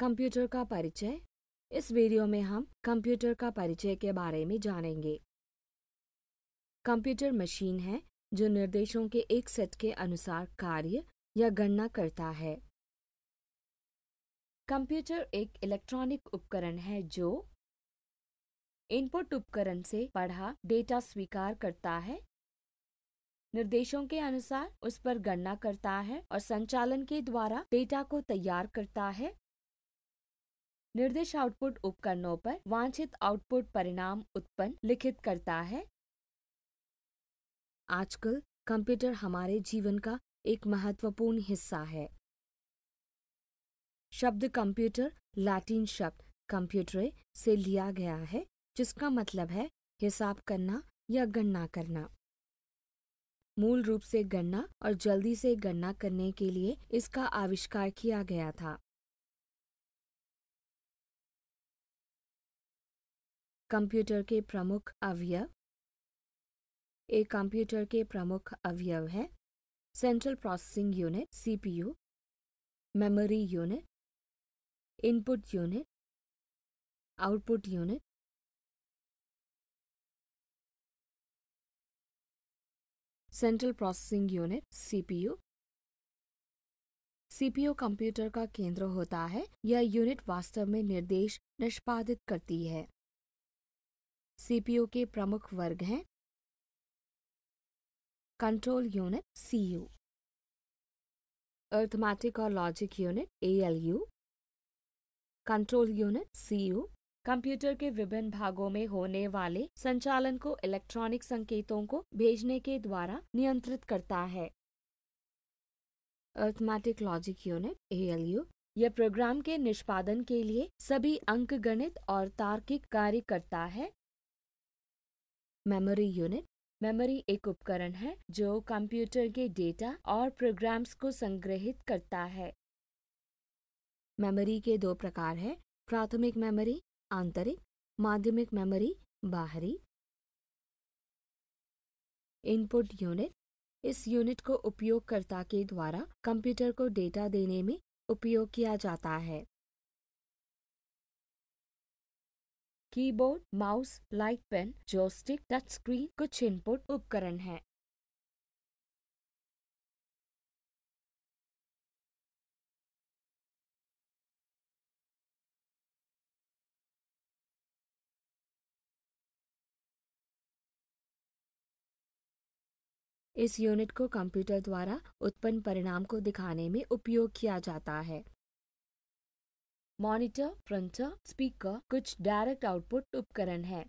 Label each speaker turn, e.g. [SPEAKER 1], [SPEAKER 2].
[SPEAKER 1] computer का परिचय इस वीडियो में हम कंप्यूटर का परिचय के बारे में जानेंगे कंप्यूटर मशीन है जो निर्देशों के एक सेट के अनुसार कार्य या गणना करता है कंप्यूटर एक इलेक्ट्रॉनिक उपकरण है जो इनपुट उपकरण से पढ़ा डेटा स्वीकार करता है निर्देशों के अनुसार उस पर गणना करता है और संचालन के द्वारा डेटा को तैयार करता है निर्देश आउटपुट उपकरणों पर वांछित आउटपुट परिणाम उत्पन्न लिखित करता है आजकल कंप्यूटर हमारे जीवन का एक महत्वपूर्ण हिस्सा है शब्द कंप्यूटर लैटिन शब्द कंप्यूटर से लिया गया है जिसका मतलब है हिसाब करना या गणना करना मूल रूप से गणना और जल्दी से गणना करने के लिए इसका आविष्कार किया गया था कंप्यूटर के प्रमुख अवयव एक कंप्यूटर के प्रमुख अवयव है central processing unit CPU memory unit
[SPEAKER 2] input unit output unit central processing
[SPEAKER 1] unit CPU CPU computer का केंद्र होता है यह यूनिट वास्तव में निर्देश निष्पादित करती है सीपीयू के प्रमुख वर्ग हैं कंट्रोल यूनिट सीयू अर्थमैटिक और logic unit ALU control unit CU computer के विभिन्न भागों में होने वाले संचालन को इलेक्ट्रॉनिक संकेतों को भेजने के द्वारा नियंत्रित करता है अर्थमैटिक लॉजिक यूनिट एएलयू यह प्रोग्राम के निष्पादन के लिए सभी अंकगणित और तार्किक कार्य करता है मेमोरी यूनिट मेमोरी एक उपकरण है जो कंप्यूटर के डेटा और प्रोग्राम्स को संग्रहित करता है मेमोरी के दो प्रकार हैं प्राथमिक मेमोरी आंतरिक माध्यमिक मेमोरी बाहरी इनपुट यूनिट इस यूनिट को उपयोगकर्ता के द्वारा कंप्यूटर को डेटा देने में उपयोग किया जाता है keyboard mouse
[SPEAKER 2] light pen joystick touch screen कुछ इनपुट उपकरण है इस यूनिट को
[SPEAKER 1] कंप्यूटर द्वारा उत्पन्न परिणाम को दिखाने में उपयोग किया जाता है मॉनिटर प्रिंटर स्पीकर कुछ डायरेक्ट आउटपुट उपकरण है